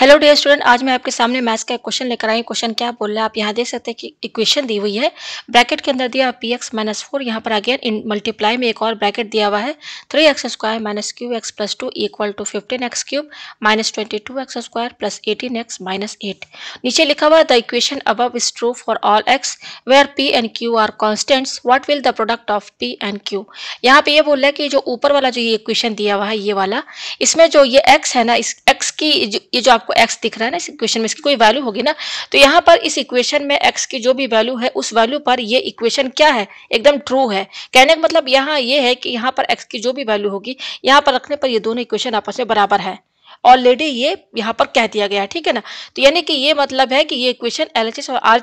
hello dear student आज मैं आपके सामने मैथ्स का एक क्वेश्चन लेकर आई क्वेश्चन क्या बोल रहा है आप यहाँ देख सकते हैं कि इक्वेशन दी हुई है ब्रैकेट के अंदर दिया पी एक्स माइनस फोर यहाँ पर अगेन इन मल्टीप्लाई में एक और ब्रैकेट दिया हुआ है three x square minus q x plus two equal to fifteen x cube minus twenty two x square plus eighteen x minus eight नीचे लिखा हुआ द इक्वेशन अब is true for all x where p and q are constants what will the product of p and q यहाँ पे ये बोल रहा है कि जो ऊपर वाला जो ये इक्वेशन दिया हुआ है ये वाला इसमें जो ये एक्स है ना इस एक्स की ये जो आप आपको एक्स दिख रहा है ना इस इक्वेशन में इसकी कोई वैल्यू होगी ना तो यहाँ पर इस इक्वेशन में एक्स की जो भी वैल्यू है उस वैल्यू पर ये इक्वेशन क्या है एकदम ट्रू है कहने का मतलब यहाँ ये है कि यहाँ पर एक्स की जो भी वैल्यू होगी यहाँ पर रखने पर ये दोनों इक्वेशन आपस में बराबर है ऑलरेडी ये यहाँ पर कह दिया गया है ठीक है ना तो यानी कि ये मतलब है कि ये इक्वेशन एल और आर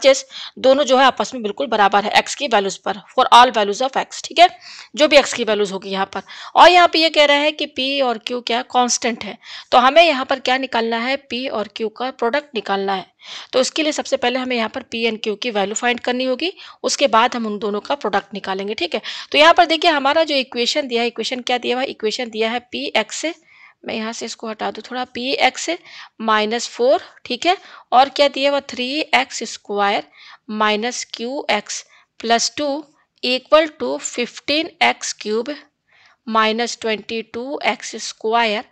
दोनों जो है आपस में बिल्कुल बराबर है एक्स की वैल्यूज पर for all values of x ठीक है जो भी एक्स की वैल्यूज होगी यहाँ पर और यहाँ पे ये कह रहा है कि पी और क्यू क्या कॉन्स्टेंट है तो हमें यहाँ पर क्या निकालना है पी और क्यू का प्रोडक्ट निकालना है तो उसके लिए सबसे पहले हमें यहाँ पर पी एंड क्यू की वैल्यू फाइंड करनी होगी उसके बाद हम उन दोनों का प्रोडक्ट निकालेंगे ठीक है तो यहाँ पर देखिए हमारा जो इक्वेशन दिया है इक्वेशन क्या दिया हुआ इक्वेशन दिया है पी एक्स मैं यहाँ से इसको हटा दूँ थोड़ा पी एक्स माइनस फोर ठीक है और क्या दिया हुआ three x square minus q x plus two equal to fifteen x cube minus twenty two x square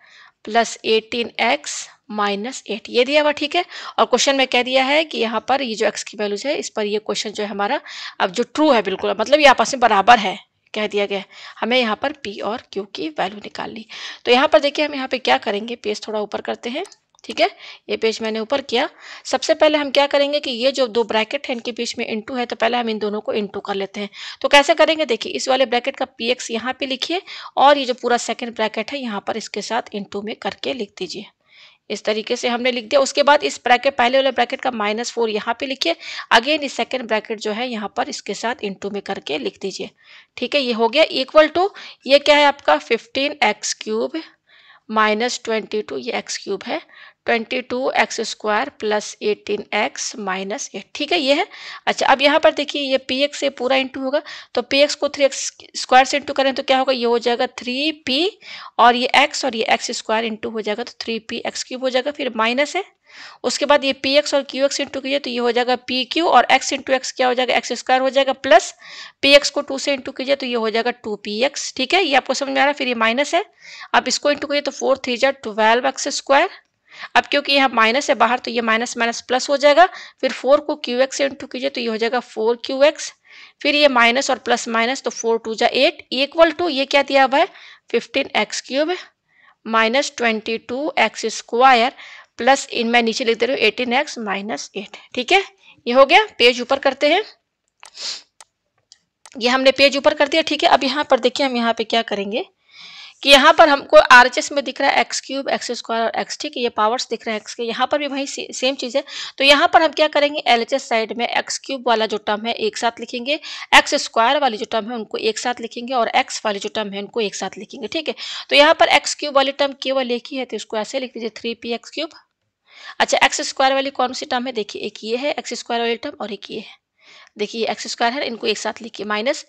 plus eighteen x minus eight ये दिया हुआ ठीक है और क्वेश्चन में कह दिया है कि यहाँ पर ये जो एक्स की वैल्यूज है इस पर ये क्वेश्चन जो है हमारा अब जो ट्रू है बिल्कुल मतलब ये आपस में बराबर है कह दिया गया है हमें यहाँ पर पी और क्यू की वैल्यू निकालनी तो यहाँ पर देखिए हम यहाँ पे क्या करेंगे पेज थोड़ा ऊपर करते हैं ठीक है ये पेज मैंने ऊपर किया सबसे पहले हम क्या करेंगे कि ये जो दो ब्रैकेट है इनके बीच में इंटू है तो पहले हम इन दोनों को इंटू कर लेते हैं तो कैसे करेंगे देखिए इस वाले ब्रैकेट का पी एक्स यहाँ पे लिखिए और ये जो पूरा सेकेंड ब्रैकेट है यहाँ पर इसके साथ इंटू में करके लिख दीजिए इस तरीके से हमने लिख दिया उसके बाद इस ब्रैकेट पहले वाले ब्रैकेट का माइनस फोर यहाँ पे लिखिए अगेन इस सेकेंड ब्रैकेट जो है यहाँ पर इसके साथ इंटू में करके लिख दीजिए ठीक है ये हो गया इक्वल टू ये क्या है आपका fifteen x cube minus twenty two ये एक्स क्यूब है twenty two x square plus eighteen x minus eight ठीक है ये है अच्छा अब यहाँ पर देखिए ये पी एक्स से पूरा इंटू होगा तो पी एक्स को थ्री एक्स स्क्वायर से इंटू करें तो क्या होगा ये हो जाएगा थ्री पी और ये एक्स और ये एक्स स्क्वायर इंटू हो जाएगा तो थ्री पी एक्स क्यूब हो जाएगा फिर माइनस है उसके बाद ये पी एक्स और क्यू एक्स इंटू कीजिए तो ये हो जाएगा पी क्यू और एक्स इंटू एक्स क्या हो जाएगा एक्स स्क्वायर हो जाएगा प्लस पी एक्स को टू से इंटू कीजिए तो ये हो जाएगा टू पी एक्स ठीक है ये आपको समझ में आ रहा है फिर ये माइनस है अब इसको इंटू कीजिए तो फोर थ्री जा ट्वेल्व एक्स स्क्वायर अब क्योंकि यहाँ माइनस है बाहर तो ये माइनस माइनस प्लस हो जाएगा फिर फोर को क्यू एक्स से इंटू कीजिए तो ये हो जाएगा फोर क्यू एक्स फिर ये माइनस और प्लस माइनस तो फोर टू जा एट इक्वल टू ये क्या दिया हुआ है fifteen x cube minus twenty two x square plus इन मैं नीचे लिख दे रही हूँ एटीन एक्स माइनस एट ठीक है ये हो गया पेज ऊपर करते हैं ये हमने पेज ऊपर कर दिया ठीक है अब यहाँ पर देखिए हम यहाँ पे क्या करेंगे कि यहाँ पर हमको आर में दिख रहा है एक्स क्यूब एक्स स्क्वायर और एक्स ठीक है ये पावर्स दिख रहे हैं एक्स के यहाँ पर भी वही सेम चीज़ है तो यहाँ पर हम क्या करेंगे एल साइड में एक्स क्यूब वाला जो टर्म है एक साथ लिखेंगे एक्स स्क्वायर वाली जो टर्म है उनको एक साथ लिखेंगे और एक्स वाली जो टर्म है उनको एक साथ लिखेंगे ठीक है तो यहाँ पर एक्स क्यूब वाली टर्म केवल एक ही है तो इसको ऐसे लिख दीजिए थ्री पी एक्स क्यूब अच्छा एक्स स्क्वायर वाली कौन सी टर्म है देखिए एक ये है एक्स स्क्वायर वाली टर्म और एक ये है देखिए एक्स स्क्वायर है इनको एक साथ लिखिए minus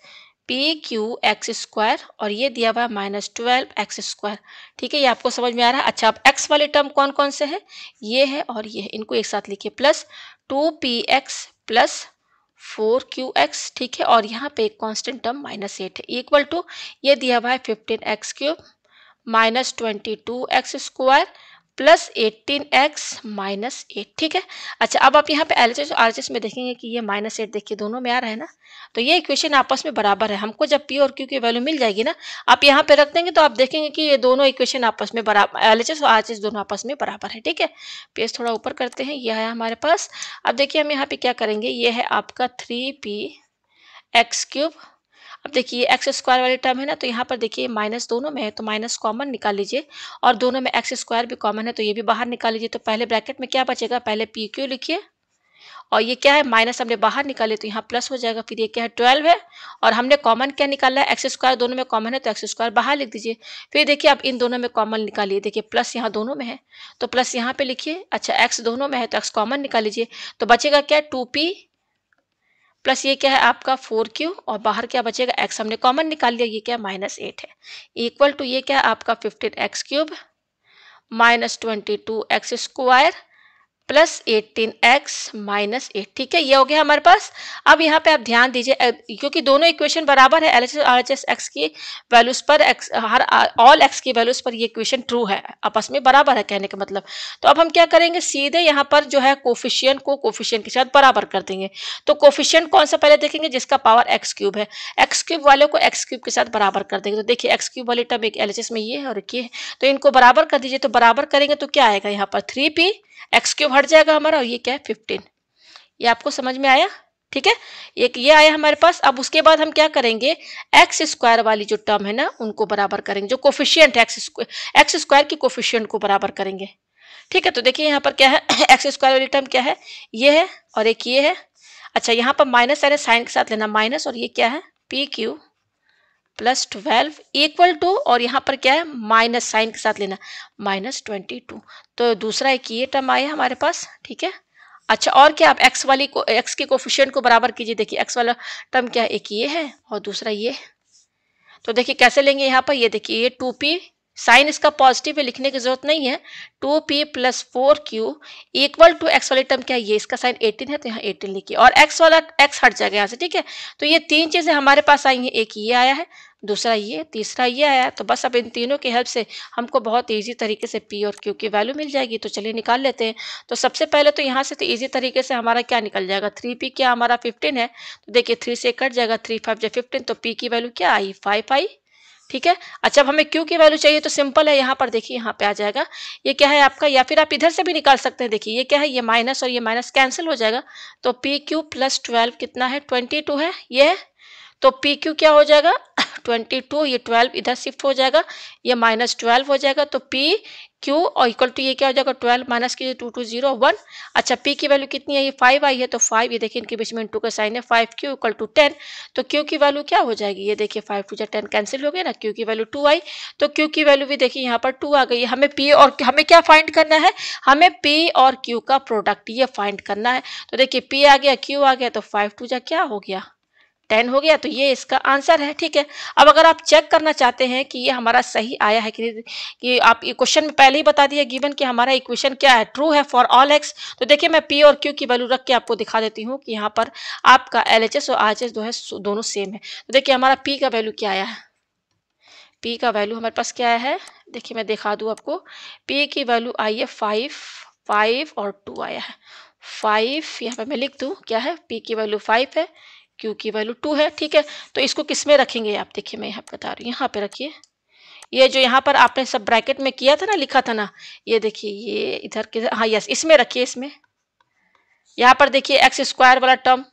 p q x square और ये दिया हुआ है माइनस ट्वेल्व एक्स स्क्वायर ठीक है ये आपको समझ में आ रहा है अच्छा अब एक्स वाले टर्म कौन कौन से हैं ये है और ये है इनको एक साथ लिखिए plus two p x plus four q x ठीक है और यहाँ पे एक कॉन्स्टेंट टर्म माइनस एट है इक्वल टू ये दिया हुआ है fifteen x cube minus twenty two x square plus eighteen x minus eight ठीक है अच्छा अब आप यहाँ पे एल एच आर एच में देखेंगे कि ये माइनस एट देखिए दोनों में आ रहा है ना तो ये इक्वेशन आपस में बराबर है हमको जब पी और क्यू की वैल्यू मिल जाएगी ना आप यहाँ पे रख देंगे तो आप देखेंगे कि ये दोनों इक्वेशन आपस में बराबर एल एच और आर एच दोनों आपस में बराबर है ठीक है पेज थोड़ा ऊपर करते हैं यह है हमारे पास अब देखिए हम यहाँ पे क्या करेंगे ये है आपका थ्री पी एक्स क्यूब अब देखिए एक्स स्क्वायर वाली टर्म है ना तो यहाँ पर देखिए माइनस दोनों में है तो माइनस कॉमन निकाल लीजिए और दोनों में एक्स स्क्वायर भी कॉमन है तो ये भी बाहर निकाल लीजिए तो पहले ब्रैकेट में क्या बचेगा पहले पी क्यू लिखिए और ये क्या है माइनस हमने बाहर निकाले तो यहाँ प्लस हो जाएगा फिर ये क्या है ट्वेल्व है और हमने कॉमन क्या निकाला है एक्स स्क्वायर दोनों में कॉमन है तो एक्स स्क्वायर बाहर लिख दीजिए फिर देखिए आप इन दोनों में कॉमन निकालिए देखिए प्लस यहाँ दोनों में है तो प्लस यहाँ पे लिखिए अच्छा एक्स दोनों में है तो एक्स कॉमन निकाल लीजिए तो बचेगा क्या टू पी प्लस ये क्या है आपका फोर क्यू और बाहर क्या बचेगा एक्स हमने कॉमन निकाल लिया ये क्या है माइनस एट है इक्वल टू ये क्या है आपका fifteen x cube minus twenty two x square plus eighteen x minus eight ठीक है ये हो गया हमारे पास अब यहाँ पे आप ध्यान दीजिए क्योंकि दोनों इक्वेशन बराबर है L H S R H S x की वैल्यूज पर एक्स हर ऑल एक्स की वैल्यूज पर ये इक्वेशन ट्रू है आपस में बराबर है कहने का मतलब तो अब हम क्या करेंगे सीधे यहाँ पर जो है कोफिशियन को कोफिशियन के साथ बराबर कर देंगे तो कोफिशियन कौन सा पहले देखेंगे जिसका पावर एक्स क्यूब है एक्स क्यूब वाले को एक्स क्यूब के साथ बराबर कर देंगे तो देखिए एक्स क्यूब वाली टर्म एक एल में ये है और ये है तो इनको बराबर कर दीजिए तो बराबर करेंगे तो क्या आएगा यहाँ पर थ्री पी एक्स क्यूब हट जाएगा हमारा और ये क्या है फिफ्टीन ये आपको समझ में आया ठीक है एक ये आया हमारे पास अब उसके बाद हम क्या करेंगे एक्स स्क्वायर वाली जो टर्म है ना उनको बराबर करेंगे जो कोफिशियंट है एक्स स्क्वायर की कोफिशियंट को बराबर करेंगे ठीक है तो देखिए यहाँ पर क्या है एक्स स्क्वायर वाली टर्म क्या है ये है और एक ये है अच्छा यहाँ पर माइनस सारे साइन के साथ लेना माइनस और ये क्या है p q plus twelve equal to और यहाँ पर क्या है माइनस साइन के साथ लेना माइनस ट्वेंटी टू तो दूसरा एक ये टर्म आया हमारे पास ठीक है अच्छा और क्या आप एक्स वाली को एक्स के कोफिशियंट को बराबर कीजिए देखिए एक्स वाला टर्म क्या है एक ये है और दूसरा ये तो देखिए कैसे लेंगे यहाँ पर ये देखिए ये टू पी साइन इसका पॉजिटिव है लिखने की जरूरत नहीं है two p plus four q equal to x वाली टर्म क्या है ये इसका साइन 18 है तो यहाँ 18 लिखिए और एक्स वाला एक्स हट जाएगा यहाँ से ठीक है तो ये तीन चीज़ें हमारे पास आई हैं एक ये आया है दूसरा ये तीसरा ये आया तो बस अब इन तीनों की हेल्प से हमको बहुत ईजी तरीके से पी और क्यू की वैल्यू मिल जाएगी तो चलिए निकाल लेते हैं तो सबसे पहले तो यहाँ से तो ईजी तरीके से हमारा क्या निकल जाएगा थ्री पी क्या हमारा फिफ्टीन है तो देखिए थ्री से कट जाएगा थ्री फाइव जब फिफ्टीन तो पी की वैल्यू क्या आई फाइव आई ठीक है अच्छा अब हमें क्यू की वैल्यू चाहिए तो सिंपल है यहाँ पर देखिए यहाँ पे आ जाएगा ये क्या है आपका या फिर आप इधर से भी निकाल सकते हैं देखिए ये क्या है ये माइनस और ये माइनस कैंसिल हो जाएगा तो पी क्यू प्लस ट्वेल्व कितना है ट्वेंटी टू है ये है तो पी क्यू क्या हो जाएगा ट्वेंटी टू ये ट्वेल्व इधर शिफ्ट हो जाएगा ये माइनस ट्वेल्व हो जाएगा तो पी क्यू और इक्वल टू ये क्या हो जाएगा ट्वेल्व माइनस कीजिए टू टू जीरो वन अच्छा पी की वैल्यू कितनी है ये फाइव आई है तो फाइव ये देखिए इनके बीच में टू का साइन है five q equal to ten तो क्यू की वैल्यू क्या हो जाएगी ये देखिए फाइव टू जो टेन कैंसिल हो गया ना क्यू की वैल्यू टू आई तो क्यू की वैल्यू भी देखिए यहाँ पर टू आ गई हमें पी और हमें क्या फाइंड करना है हमें पी और क्यू का प्रोडक्ट ये फाइंड करना है तो देखिए पी आ गया क्यू आ गया तो फाइव टू जो क्या हो गया टेन हो गया तो ये इसका आंसर है ठीक है अब अगर आप चेक करना चाहते हैं कि ये हमारा सही आया है कि, कि आप क्वेश्चन में पहले ही बता दिया गिवन कि हमारा इक्वेशन क्या है ट्रू है फॉर ऑल एक्स तो देखिए मैं पी और क्यू की वैल्यू रख के आपको दिखा देती हूँ कि यहाँ पर आपका एल एच एस और आर जो है दोनों सेम है तो देखिए हमारा पी का वैल्यू क्या आया है पी का वैल्यू हमारे पास क्या है देखिए मैं दिखा दूँ आपको पी की वैल्यू आई है फाइव फाइव और टू आया है फाइव यहाँ पर मैं लिख दूँ क्या है पी की वैल्यू फाइव है क्यू की वैल्यू टू है ठीक है तो इसको किस में रखेंगे आप देखिए मैं यहाँ बता रही हूँ यहाँ पे रखिए ये जो यहाँ पर आपने सब ब्रैकेट में किया था ना लिखा था ना ये देखिए ये इधर के हाँ यस इसमें रखिए इसमें यहाँ पर देखिए एक्स स्क्वायर वाला टर्म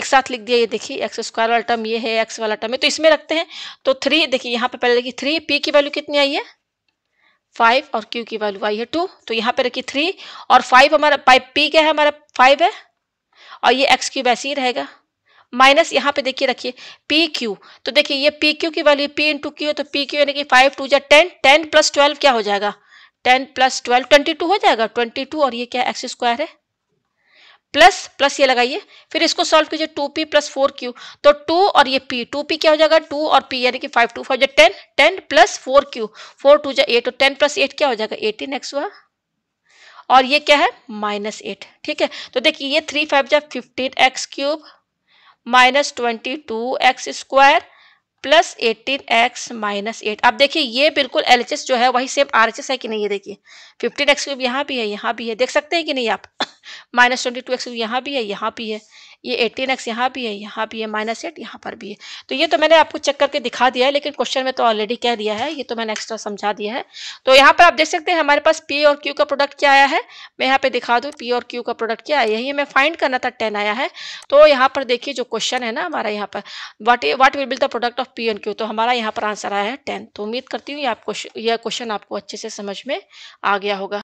एक साथ लिख दिया ये देखिए एक्स स्क्वायर वाला टर्म ये है एक्स वाला टर्म है तो इसमें रखते हैं तो थ्री देखिए यहाँ पर पहले देखिए थ्री पी की वैल्यू कितनी आई है फाइव और क्यू की वैल्यू आई है टू तो यहाँ पर रखिए थ्री और फाइव हमारा पाइप पी क्या है हमारा फाइव है और ये एक्स क्यूब ऐसे ही रहेगा माइनस यहाँ पे देखिए रखिए पी क्यू तो देखिए ये पी क्यू की वैल्यू पी इंटू क्यू है तो पी क्यू यानी कि फाइव टू या टेन टेन प्लस ट्वेल्व क्या हो जाएगा ten plus twelve twenty two हो जाएगा ट्वेंटी टू और ये क्या एक्स स्क्वायर है प्लस प्लस ये लगाइए फिर इसको सॉल्व कीजिए two p plus four q तो टू और ये पी टू पी क्या हो जाएगा टू और पी यानी कि फाइव टू फाइव जो ten ten plus four q four two जो एट और टेन प्लस एट क्या हो जाएगा एटीन एक्स हुआ और ये क्या है माइनस एट ठीक है तो देखिए ये थ्री फाइव जा fifteen x cube minus twenty two x square plus eighteen x minus eight अब देखिए ये बिल्कुल एल जो है वही सेम आर है कि नहीं ये देखिए फिफ्टीन एक्स क्यूब यहाँ भी है यहाँ भी है देख सकते हैं कि नहीं आप minus twenty two x cube यहाँ भी है यहाँ भी है ये एटीन एक्स यहाँ भी है यहाँ भी है माइनस एट यहाँ पर भी है तो ये तो मैंने आपको चेक करके दिखा दिया है लेकिन क्वेश्चन में तो ऑलरेडी कह दिया है ये तो मैंने एक्स्ट्रा समझा दिया है तो यहाँ पर आप देख सकते हैं हमारे पास पी और क्यू का प्रोडक्ट क्या आया है मैं यहाँ पे दिखा दूँ पी और क्यू का प्रोडक्ट क्या आया यही ये मैं फाइंड करना था टेन आया है तो यहाँ पर देखिए जो क्वेश्चन है ना हमारा यहाँ पर what what will be the product of p and q तो हमारा यहाँ पर आंसर आया है टेन तो उम्मीद करती हूँ ये आप यह क्वेश्चन आपको अच्छे से समझ में आ गया होगा